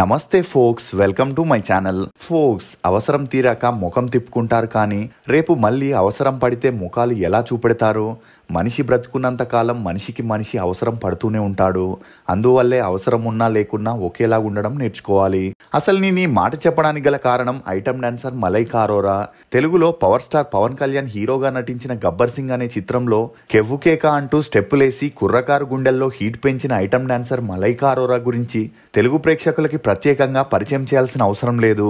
నమస్తే folks welcome to my channel folks అవసరం తీరాక ముఖం తిప్పుకుంటారు కానీ రేపు మళ్ళీ అవసరం పడితే ముఖాలు ఎలా చూపెడతారు మనిషి బ్రతుకున్నంత కాలం మనిషికి మనిషి అవసరం పడుతూనే ఉంటాడు అందువల్లే అవసరం ఉన్నా లేకున్నా ఒకేలా ఉండడం నేర్చుకోవాలి అసలు నేను ఈ మాట చెప్పడానికి గల కారణం ఐటమ్ డాన్సర్ మలై కారోరా తెలుగులో పవర్ స్టార్ పవన్ కళ్యాణ్ హీరోగా నటించిన గబ్బర్ సింగ్ అనే చిత్రంలో కెవ్వుకేక అంటూ స్టెప్పులేసి కుర్రకారు గుండెల్లో హీట్ పెంచిన ఐటమ్ డాన్సర్ మలై కారోరా గురించి తెలుగు ప్రేక్షకులకి ప్రత్యేకంగా పరిచయం చేయాల్సిన అవసరం లేదు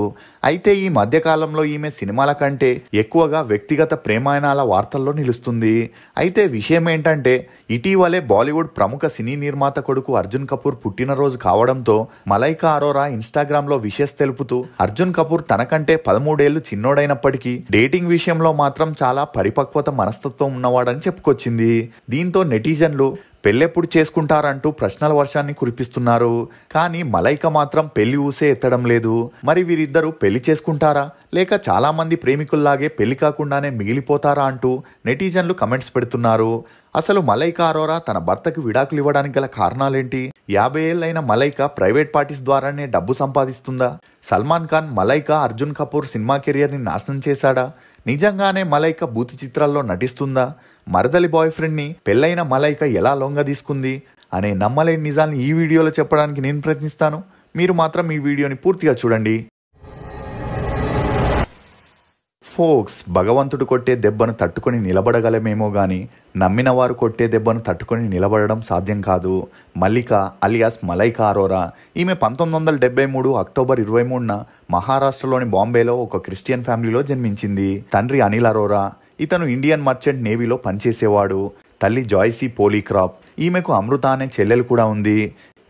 అయితే ఈ మధ్యకాలంలో ఈమె సినిమాల కంటే ఎక్కువగా వ్యక్తిగత ప్రేమాయణాల వార్తల్లో నిలుస్తుంది అయితే విషయం ఏంటంటే ఇటీవలే బాలీవుడ్ ప్రముఖ సినీ నిర్మాత కొడుకు అర్జున్ కపూర్ పుట్టినరోజు కావడంతో మలైకా అరోరా ఇన్స్టాగ్రామ్లో విషెస్ తెలుపుతూ అర్జున్ కపూర్ తనకంటే పదమూడేళ్లు చిన్నోడైనప్పటికీ డేటింగ్ విషయంలో మాత్రం చాలా పరిపక్వత మనస్తత్వం ఉన్నవాడని చెప్పుకొచ్చింది దీంతో నెటిజన్లు పెళ్ళెప్పుడు చేసుకుంటారంటూ ప్రశ్నల వర్షాన్ని కురిపిస్తున్నారు కానీ మలైక మాత్రం పెళ్లి ఊసే ఎత్తడం లేదు మరి వీరిద్దరూ పెళ్లి చేసుకుంటారా లేక చాలామంది ప్రేమికుల్లాగే పెళ్లి కాకుండానే మిగిలిపోతారా అంటూ నెటిజన్లు కమెంట్స్ పెడుతున్నారు అసలు మలైక అరోరా తన భర్తకు విడాకులు ఇవ్వడానికి గల కారణాలేంటి యాభై ఏళ్ళైన మలైక ప్రైవేట్ పార్టీస్ ద్వారానే డబ్బు సంపాదిస్తుందా సల్మాన్ ఖాన్ మలైక అర్జున్ కపూర్ సినిమా కెరియర్ని నాశనం చేశాడా నిజంగానే మలైక బూత్ చిత్రాల్లో నటిస్తుందా మరదలి బాయ్ ఫ్రెండ్ని పెళ్ళైన మలైక ఎలా లొంగ తీసుకుంది అనే నమ్మలేని నిజాన్ని ఈ వీడియోలో చెప్పడానికి నేను ప్రయత్నిస్తాను మీరు మాత్రం ఈ వీడియోని పూర్తిగా చూడండి ఫోక్స్ భగవంతుడు కొట్టే దెబ్బను తట్టుకొని నిలబడగలమేమో కానీ నమ్మిన వారు కొట్టే దెబ్బను తట్టుకొని నిలబడడం సాధ్యం కాదు మల్లిక అలియాస్ మలైక అరోరా ఈమె పంతొమ్మిది వందల డెబ్బై మూడు అక్టోబర్ ఇరవై మూడున మహారాష్ట్రలోని బాంబేలో ఒక క్రిస్టియన్ ఫ్యామిలీలో జన్మించింది తండ్రి అనిల్ అరోరా ఇతను ఇండియన్ మర్చెంట్ నేవీలో పనిచేసేవాడు తల్లి జాయ్సీ పోలీక్రాప్ ఈమెకు అమృత అనే చెల్లెలు కూడా ఉంది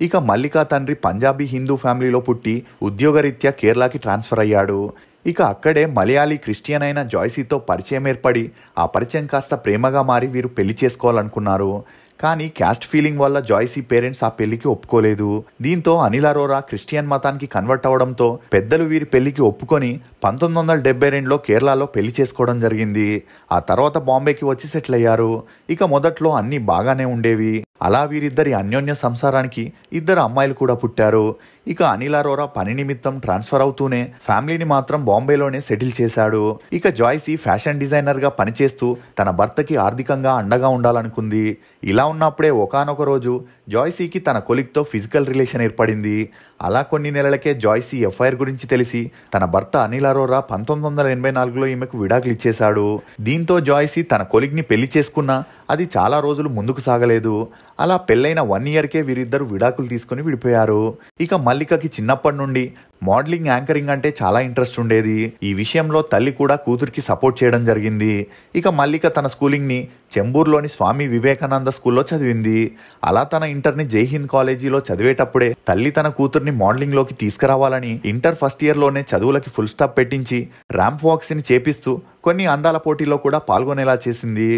ఇక మల్లికా తండ్రి పంజాబీ హిందూ ఫ్యామిలీలో పుట్టి ఉద్యోగరీత్యా కేరళకి ట్రాన్స్ఫర్ అయ్యాడు ఇక అక్కడే మలయాళీ క్రిస్టియన్ అయిన జాయ్సీతో పరిచయం ఏర్పడి ఆ పరిచయం కాస్త ప్రేమగా మారి వీరు పెళ్లి చేసుకోవాలనుకున్నారు కానీ క్యాస్ట్ ఫీలింగ్ వల్ల జాయ్సీ పేరెంట్స్ ఆ పెళ్లికి ఒప్పుకోలేదు దీంతో అనిల్ అరోరా క్రిస్టియన్ మతానికి కన్వర్ట్ అవడంతో పెద్దలు వీరి పెళ్లికి ఒప్పుకొని పంతొమ్మిది వందల డెబ్బై రెండులో కేరళలో పెళ్లి చేసుకోవడం జరిగింది ఆ తర్వాత బాంబేకి వచ్చి సెటిల్ అయ్యారు ఇక మొదట్లో అన్నీ బాగానే ఉండేవి అలా వీరిద్దరి అన్యోన్య సంసారానికి ఇద్దరు అమ్మాయిలు కూడా పుట్టారు ఇక అనిల్ అరోరా పని నిమిత్తం ట్రాన్స్ఫర్ అవుతూనే ఫ్యామిలీని మాత్రం బాంబేలోనే సెటిల్ చేశాడు ఇక జాయ్సీ ఫ్యాషన్ డిజైనర్గా పనిచేస్తూ తన భర్తకి ఆర్థికంగా అండగా ఉండాలనుకుంది ఇలా ఉన్నప్పుడే ఒకనొక రోజు జాయ్సీకి తన కొలిక్తో ఫిజికల్ రిలేషన్ ఏర్పడింది అలా కొన్ని నెలలకే జాయ్సీ ఎఫ్ఐఆర్ గురించి తెలిసి తన భర్త అనిల్ అరోరా పంతొమ్మిది వందల ఎనభై నాలుగులో ఈమెకు విడాకులు ఇచ్చేశాడు దీంతో జాయ్సీ తన కొలిగ్ని పెళ్లి చేసుకున్నా అది చాలా రోజులు ముందుకు సాగలేదు అలా పెళ్ళైన వన్ ఇయర్కే వీరిద్దరు విడాకులు తీసుకుని విడిపోయారు ఇక మల్లికకి చిన్నప్పటి నుండి మోడలింగ్ యాంకరింగ్ అంటే చాలా ఇంట్రెస్ట్ ఉండేది ఈ విషయంలో తల్లి కూడా కూతురికి సపోర్ట్ చేయడం జరిగింది ఇక మల్లిక తన స్కూలింగ్ని చెంబూర్లోని స్వామి వివేకానంద స్కూల్లో చదివింది అలా తన ఇంటర్ని జైహింద్ కాలేజీలో చదివేటప్పుడే తల్లి తన కూతుర్ని మోడలింగ్లోకి తీసుకురావాలని ఇంటర్ ఫస్ట్ ఇయర్లోనే చదువులకి ఫుల్ స్టాప్ పెట్టించి ర్యాంప్ వాక్స్ని చేపిస్తూ కొన్ని అందాల పోటీల్లో కూడా పాల్గొనేలా చేసింది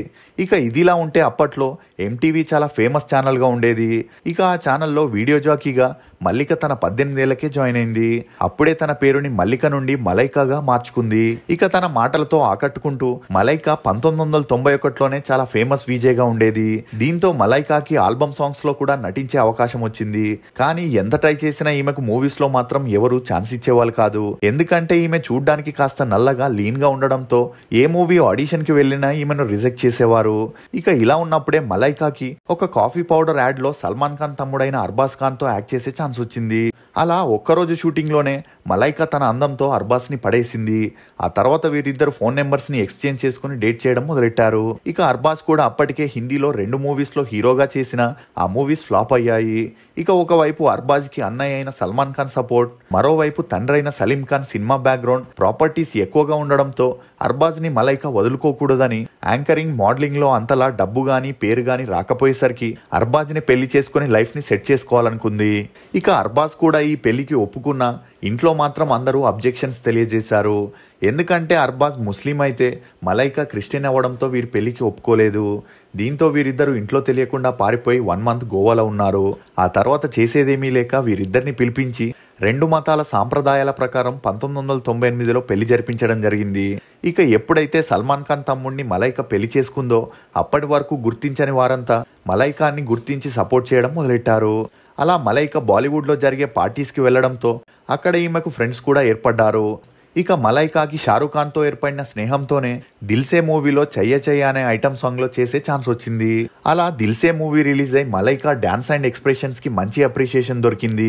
ఇక ఇదిలా ఉంటే అప్పట్లో ఎంటీవీ చాలా ఫేమస్ ఛానల్గా ఉండేది ఇక ఆ ఛానల్లో వీడియో జాకీగా మల్లిక తన పద్దెనిమిదేళ్లకే జాయిన్ అయింది అప్పుడే తన పేరుని మల్లిక నుండి మలైకాగా మార్చుకుంది ఇక తన మాటలతో ఆకట్టుకుంటూ మలైక పంతొమ్మిది వందల తొంభై ఒకటిలోనే చాలా ఫేమస్ విజేగా ఉండేది దీంతో మలైకాకి ఆల్బమ్ సాంగ్స్ లో కూడా నటించే అవకాశం వచ్చింది కానీ ఎంత ట్రై చేసినా ఈమెకు మూవీస్ లో మాత్రం ఎవరు ఛాన్స్ ఇచ్చేవాళ్ళు కాదు ఎందుకంటే ఈమె చూడ్డానికి కాస్త నల్లగా లీన్ గా ఉండడంతో ఏ మూవీ ఆడిషన్కి వెళ్ళినా ఈమెను రిజెక్ట్ చేసేవారు ఇక ఇలా ఉన్నప్పుడే మలైకాకి ఒక కాఫీ పౌడర్ యాడ్లో సల్మాన్ ఖాన్ తమ్ముడైన అర్బాస్ ఖాన్తో యాక్ట్ చేసే ఛాన్స్ వచ్చింది అలా ఒక్కరోజు షూటింగ్లోనే మలైకా తన అందంతో అర్బాస్ని పడేసింది ఆ తర్వాత వీరిద్దరు ఫోన్ నెంబర్స్ని ఎక్స్చేంజ్ చేసుకుని డేట్ చేయడం మొదలెట్టారు ఇక అర్బాస్ కూడా అప్పటికే హిందీలో రెండు మూవీస్లో హీరోగా చేసిన ఆ మూవీస్ ఫ్లాప్ అయ్యాయి ఇక ఒకవైపు అర్బాజ్కి అన్నయ్య అయిన సల్మాన్ ఖాన్ సపోర్ట్ మరోవైపు తండ్రి అయిన Salim Khan cinema background properties ఎక్కువగా ఉండడంతో అర్బాజ్ని మలైక వదులుకోకూడదని యాంకరింగ్ మోడలింగ్లో అంతలా డబ్బు గాని పేరు గాని రాకపోయేసరికి అర్బాజ్ని పెళ్లి చేసుకుని లైఫ్ని సెట్ చేసుకోవాలనుకుంది ఇక అర్బాజ్ కూడా ఈ పెళ్లికి ఒప్పుకున్న ఇంట్లో మాత్రం అందరూ అబ్జెక్షన్స్ తెలియజేశారు ఎందుకంటే అర్బాజ్ ముస్లిం అయితే మలైక క్రిస్టియన్ అవ్వడంతో వీరి పెళ్లికి ఒప్పుకోలేదు దీంతో వీరిద్దరూ ఇంట్లో తెలియకుండా పారిపోయి వన్ మంత్ గోవాలో ఉన్నారు ఆ తర్వాత చేసేదేమీ లేక వీరిద్దరిని పిలిపించి రెండు మతాల సాంప్రదాయాల ప్రకారం పంతొమ్మిది వందల తొంభై ఎనిమిదిలో పెళ్లి జరిపించడం జరిగింది ఇక ఎప్పుడైతే సల్మాన్ ఖాన్ తమ్ముడిని మలైక పెళ్లి చేసుకుందో అప్పటి వరకు గుర్తించని వారంతా మలైకాన్ని గుర్తించి సపోర్ట్ చేయడం మొదలెట్టారు అలా మలైక బాలీవుడ్లో జరిగే పార్టీస్కి వెళ్లడంతో అక్కడ ఈమెకు ఫ్రెండ్స్ కూడా ఏర్పడ్డారు ఇక మలైకాకి షారూఖ్ ఖాన్తో ఏర్పడిన స్నేహంతోనే దిల్సే మూవీలో చెయ్య చెయ్య అనే ఐటమ్ సాంగ్లో చేసే ఛాన్స్ వచ్చింది అలా దిల్సే మూవీ రిలీజ్ అయి మలైకా డాన్స్ అండ్ ఎక్స్ప్రెషన్స్ కి మంచి అప్రిషియేషన్ దొరికింది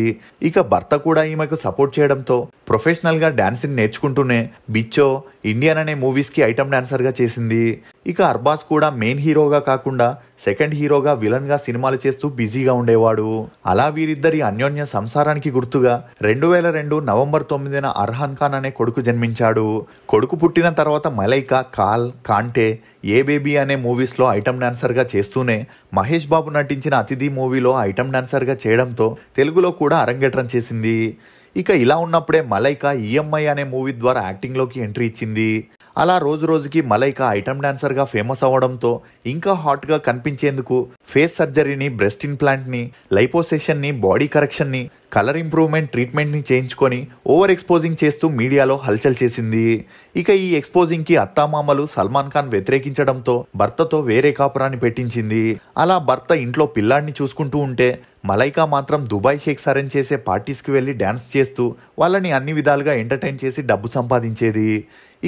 ఇక భర్త కూడా ఈమెకు సపోర్ట్ చేయడంతో ప్రొఫెషనల్గా డాన్స్ని నేర్చుకుంటూనే బిచ్చో ఇండియన్ అనే మూవీస్కి ఐటమ్ డాన్సర్గా చేసింది ఇక అర్బాజ్ కూడా మెయిన్ హీరోగా కాకుండా సెకండ్ హీరోగా విలన్గా సినిమాలు చేస్తూ బిజీగా ఉండేవాడు అలా వీరిద్దరి అన్యోన్య సంసారానికి గుర్తుగా రెండు వేల రెండు నవంబర్ తొమ్మిదిన అర్హాన్ ఖాన్ అనే కొడుకు కొడుకు జన్మించాడు కొడుకు పుట్టిన తర్వాత మలైక కాల్ కాంటే ఏ బేబీ అనే మూవీస్లో ఐటమ్ డాన్సర్గా చేస్తూనే మహేష్ బాబు నటించిన అతిథి మూవీలో ఐటమ్ డాన్సర్గా చేయడంతో తెలుగులో కూడా అరంగేట్రం చేసింది ఇక ఇలా ఉన్నప్పుడే మలైక ఈఎంఐ అనే మూవీ ద్వారా యాక్టింగ్లోకి ఎంట్రీ ఇచ్చింది అలా రోజు రోజుకి మలైక ఐటమ్ డాన్సర్గా ఫేమస్ అవ్వడంతో ఇంకా హాట్గా కనిపించేందుకు ఫేస్ సర్జరీని బ్రెస్ట్ ఇన్ప్లాంట్ని లైపోసేషన్ని బాడీ కరెక్షన్ని కలర్ ఇంప్రూవ్మెంట్ ట్రీట్మెంట్ని చేయించుకొని ఓవర్ ఎక్స్పోజింగ్ చేస్తూ మీడియాలో హల్చల్ చేసింది ఇక ఈ ఎక్స్పోజింగ్కి అత్తామామలు సల్మాన్ ఖాన్ వ్యతిరేకించడంతో భర్తతో వేరే కాపురాన్ని పెట్టించింది అలా భర్త ఇంట్లో పిల్లాడిని చూసుకుంటూ ఉంటే మలైకా మాత్రం దుబాయ్ షేక్ సరెన్ చేసే పార్టీస్కి వెళ్ళి డ్యాన్స్ చేస్తూ వాళ్ళని అన్ని విధాలుగా ఎంటర్టైన్ చేసి డబ్బు సంపాదించేది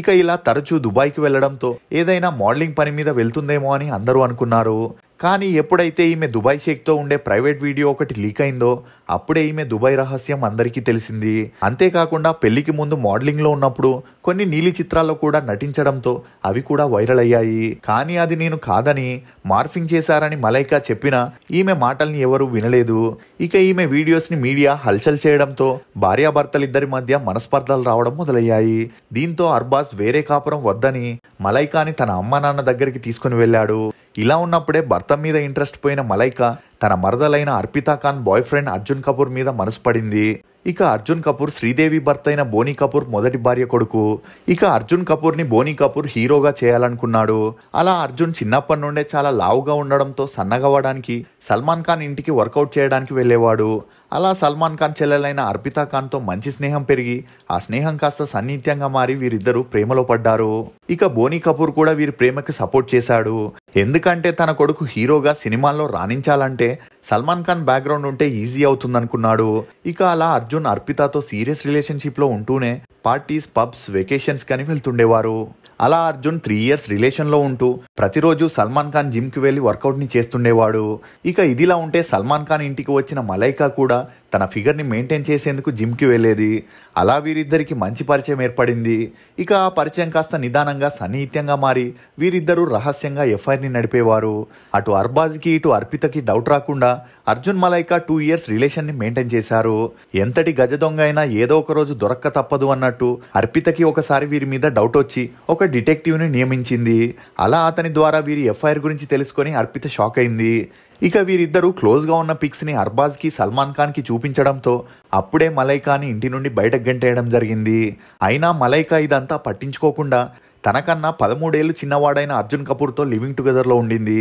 ఇక ఇలా తరచూ దుబాయ్కి వెళ్లడంతో ఏదైనా మోడలింగ్ పని మీద వెళ్తుందేమో అని అందరూ అనుకున్నారు కానీ ఎప్పుడైతే ఈమె దుబాయ్ షేక్తో ఉండే ప్రైవేట్ వీడియో ఒకటి లీక్ అయిందో అప్పుడే ఈమె దుబాయ్ రహస్యం అందరికీ తెలిసింది అంతేకాకుండా పెళ్లికి ముందు మోడలింగ్లో ఉన్నప్పుడు కొన్ని నీలి చిత్రాల్లో కూడా నటించడంతో అవి కూడా వైరల్ అయ్యాయి కానీ అది నేను కాదని మార్ఫింగ్ చేశారని మలైకా చెప్పినా ఈమె మాటల్ని ఎవరూ వినలేదు ఇక ఈమె వీడియోస్ని మీడియా హల్చల్ చేయడంతో భార్యాభర్తలిద్దరి మధ్య మనస్పర్ధలు రావడం మొదలయ్యాయి దీంతో అర్బాజ్ వేరే కాపురం వద్దని మలైకాని తన అమ్మ నాన్న దగ్గరికి తీసుకుని వెళ్ళాడు ఇలా ఉన్నప్పుడే భర్త మీద ఇంట్రెస్ట్ పోయిన మలైకా తన మరదలైన అర్పితా ఖాన్ బాయ్ ఫ్రెండ్ అర్జున్ కపూర్ మీద మనసు పడింది ఇక అర్జున్ కపూర్ శ్రీదేవి భర్త అయిన బోనీ కపూర్ మొదటి భార్య కొడుకు ఇక అర్జున్ కపూర్ని బోనీ కపూర్ హీరోగా చేయాలనుకున్నాడు అలా అర్జున్ చిన్నప్పటి నుండే చాలా లావుగా ఉండడంతో సన్నగవ్వడానికి సల్మాన్ ఖాన్ ఇంటికి వర్కౌట్ చేయడానికి వెళ్ళేవాడు అలా సల్మాన్ ఖాన్ చెల్లెలైన అర్పితా ఖాన్తో మంచి స్నేహం పెరిగి ఆ స్నేహం కాస్త సన్నిహిత్యంగా మారి వీరిద్దరూ ప్రేమలో పడ్డారు ఇక బోనీ కపూర్ కూడా వీరి ప్రేమకి సపోర్ట్ చేశాడు ఎందుకంటే తన కొడుకు హీరోగా సినిమాల్లో రాణించాలంటే సల్మాన్ ఖాన్ బ్యాక్గ్రౌండ్ ఉంటే ఈజీ అవుతుందనుకున్నాడు ఇక అలా అర్జున్ అర్పితాతో సీరియస్ రిలేషన్షిప్లో ఉంటూనే పార్టీస్ పబ్స్ వెకేషన్స్ కానీ వెళ్తుండేవారు అలా అర్జున్ త్రీ ఇయర్స్ రిలేషన్లో ఉంటూ ప్రతిరోజు సల్మాన్ ఖాన్ జిమ్కి వెళ్ళి వర్కౌట్ని చేస్తుండేవాడు ఇక ఇదిలా ఉంటే సల్మాన్ ఖాన్ ఇంటికి వచ్చిన మలైకా కూడా తన ఫిగర్ని మెయింటైన్ చేసేందుకు జిమ్కి వెళ్ళేది అలా వీరిద్దరికి మంచి పరిచయం ఏర్పడింది ఇక ఆ పరిచయం కాస్త నిదానంగా సన్నిహిత్యంగా మారి వీరిద్దరూ రహస్యంగా ఎఫ్ఐఆర్ని నడిపేవారు అటు అర్బాజ్కి ఇటు అర్పితకి డౌట్ రాకుండా అర్జున్ మలైకా టూ ఇయర్స్ రిలేషన్ని మెయింటైన్ చేశారు ఎంతటి గజ దొంగ అయినా ఏదో ఒక రోజు దొరక్క తప్పదు అన్నట్టు అర్పితకి ఒకసారి వీరి మీద డౌట్ వచ్చి ఒక డిటెక్టివ్ని నియమించింది అలా అతని ద్వారా వీరి ఎఫ్ఐఆర్ గురించి తెలుసుకొని అర్పిత షాక్ అయింది ఇక వీరిద్దరూ క్లోజ్గా ఉన్న పిక్స్ని అర్బాజ్కి సల్మాన్ ఖాన్కి చూపించడంతో అప్పుడే మలైకాని ఇంటి నుండి బయటకు గంటేయడం జరిగింది అయినా మలైకా ఇదంతా పట్టించుకోకుండా తనకన్నా పదమూడేళ్ళు చిన్నవాడైన అర్జున్ కపూర్తో లివింగ్ టుగెదర్లో ఉండింది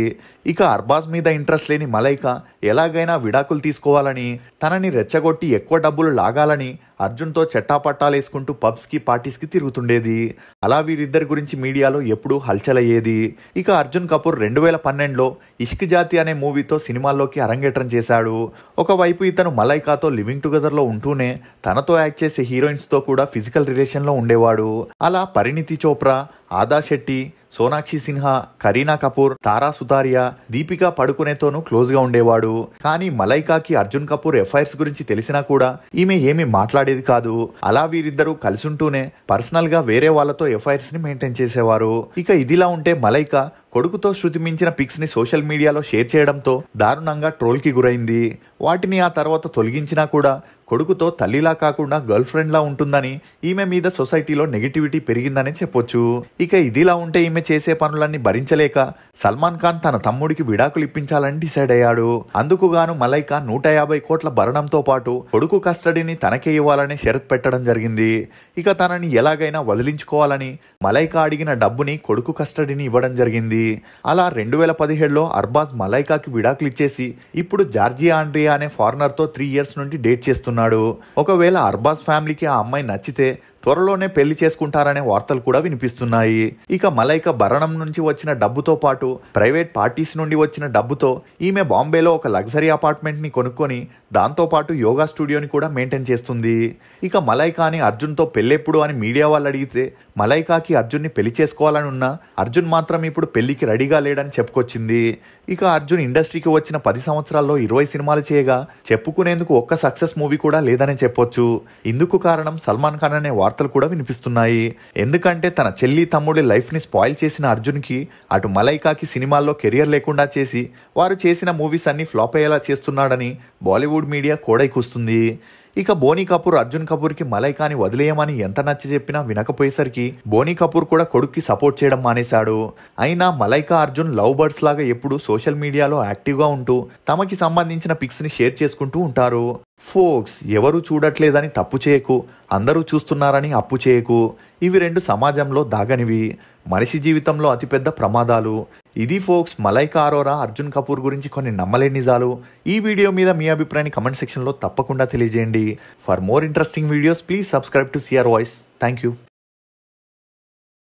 ఇక అర్బాజ్ మీద ఇంట్రెస్ట్ లేని మలైక ఎలాగైనా విడాకులు తీసుకోవాలని తనని రెచ్చగొట్టి ఎక్కువ డబ్బులు లాగాలని అర్జున్తో చెట్టాపట్టాలేసుకుంటూ పబ్స్కి పార్టీస్కి తిరుగుతుండేది అలా వీరిద్దరి గురించి మీడియాలో ఎప్పుడూ హల్చలయ్యేది ఇక అర్జున్ కపూర్ రెండు వేల పన్నెండులో ఇష్క్ జాతి అనే మూవీతో సినిమాల్లోకి అరంగేట్రం చేశాడు ఒకవైపు ఇతను మలైకాతో లివింగ్ టుగెదర్లో ఉంటూనే తనతో యాక్ట్ చేసే హీరోయిన్స్తో కూడా ఫిజికల్ రిలేషన్లో ఉండేవాడు అలా పరిణితి చోప్రా ఆదా శెట్టి సోనాక్షి సిన్హా కరీనా కపూర్ తారా సుతారియా దీపికా పడుకునేతోనూ క్లోజ్గా ఉండేవాడు కానీ మలైకాకి అర్జున్ కపూర్ ఎఫ్ఐఆర్స్ గురించి తెలిసినా కూడా ఈమె ఏమీ మాట్లాడేది కాదు అలా వీరిద్దరూ కలిసుంటూనే పర్సనల్గా వేరే వాళ్ళతో ఎఫ్ఐఆర్స్ని మెయింటైన్ చేసేవారు ఇక ఇదిలా ఉంటే మలైక కొడుకుతో శృతి మించిన పిక్స్ ని సోషల్ మీడియాలో షేర్ చేయడంతో దారుణంగా ట్రోల్ కి గురైంది వాటిని ఆ తర్వాత తొలగించినా కూడా కొడుకుతో తల్లిలా కాకుండా గర్ల్ లా ఉంటుందని ఈమె మీద సొసైటీలో నెగిటివిటీ పెరిగిందని చెప్పొచ్చు ఇక ఇదిలా ఉంటే ఈమె చేసే పనులన్నీ భరించలేక సల్మాన్ ఖాన్ తన తమ్ముడికి విడాకులు ఇప్పించాలని డిసైడ్ అయ్యాడు అందుకుగాను మలైకా నూట యాభై కోట్ల భరణంతో పాటు కొడుకు కస్టడీని తనకే ఇవ్వాలని షరత్ పెట్టడం జరిగింది ఇక తనని ఎలాగైనా వదిలించుకోవాలని మలైకా అడిగిన డబ్బుని కొడుకు కస్టడీని ఇవ్వడం జరిగింది అలా రెండు వేల పదిహేడులో అర్బాజ్ మలైకాకి విడాకులు ఇచ్చేసి ఇప్పుడు జార్జియా ఆండ్రియా అనే ఫారినర్తో త్రీ ఇయర్స్ నుండి డేట్ చేస్తున్నాడు ఉన్నాడు ఒకవేళ అర్బాస్ ఫ్యామిలీకి ఆ అమ్మాయి నచ్చితే త్వరలోనే పెళ్లి చేసుకుంటారనే వార్తలు కూడా వినిపిస్తున్నాయి ఇక మలైక భరణం నుంచి వచ్చిన డబ్బుతో పాటు ప్రైవేట్ పార్టీస్ నుండి వచ్చిన డబ్బుతో ఈమె బాంబేలో ఒక లగ్జరీ అపార్ట్మెంట్ని కొనుక్కొని దాంతోపాటు యోగా స్టూడియోని కూడా మెయింటైన్ చేస్తుంది ఇక మలైకాని అర్జున్తో పెళ్ళెప్పుడు అని మీడియా వాళ్ళు అడిగితే మలైకాకి అర్జున్ని పెళ్లి చేసుకోవాలని ఉన్నా అర్జున్ మాత్రం ఇప్పుడు పెళ్లికి రెడీగా లేడని చెప్పుకొచ్చింది ఇక అర్జున్ ఇండస్ట్రీకి వచ్చిన పది సంవత్సరాల్లో ఇరవై సినిమాలు చేయగా చెప్పుకునేందుకు ఒక్క సక్సెస్ మూవీ కూడా లేదని చెప్పొచ్చు ఇందుకు కారణం సల్మాన్ ఖాన్ అనే వార్త వార్తలు కూడా వినిపిస్తున్నాయి ఎందుకంటే తన చెల్లి తమ్ముడి లైఫ్ని స్పాయిల్ చేసిన అర్జున్కి అటు మలైకాకి సినిమాల్లో కెరియర్ లేకుండా చేసి వారు చేసిన మూవీస్ అన్ని ఫ్లాప్ అయ్యేలా చేస్తున్నాడని బాలీవుడ్ మీడియా కూస్తుంది ఇక బోనీ కపూర్ అర్జున్ కపూర్కి మలైకాని వదిలేయమని ఎంత నచ్చ చెప్పినా వినకపోయేసరికి బోనీ కపూర్ కూడా కొడుక్కి సపోర్ట్ చేయడం మానేశాడు అయినా మలైకా అర్జున్ లవ్ బర్డ్స్ లాగా ఎప్పుడు సోషల్ మీడియాలో యాక్టివ్గా ఉంటూ తమకి సంబంధించిన పిక్స్ని షేర్ చేసుకుంటూ ఉంటారు ఫోక్స్ ఎవరు చూడట్లేదని తప్పు చేయకు అందరూ చూస్తున్నారని అప్పు చేయకు ఇవి రెండు సమాజంలో దాగనివి మనిషి జీవితంలో అతిపెద్ద ప్రమాదాలు ఇది ఫోక్స్ మలైక అరోరా అర్జున్ కపూర్ గురించి కొన్ని నమ్మలేని నిజాలు ఈ వీడియో మీద మీ అభిప్రాయాన్ని కమెంట్ సెక్షన్లో తప్పకుండా తెలియజేయండి for more interesting videos please subscribe to CR voice thank you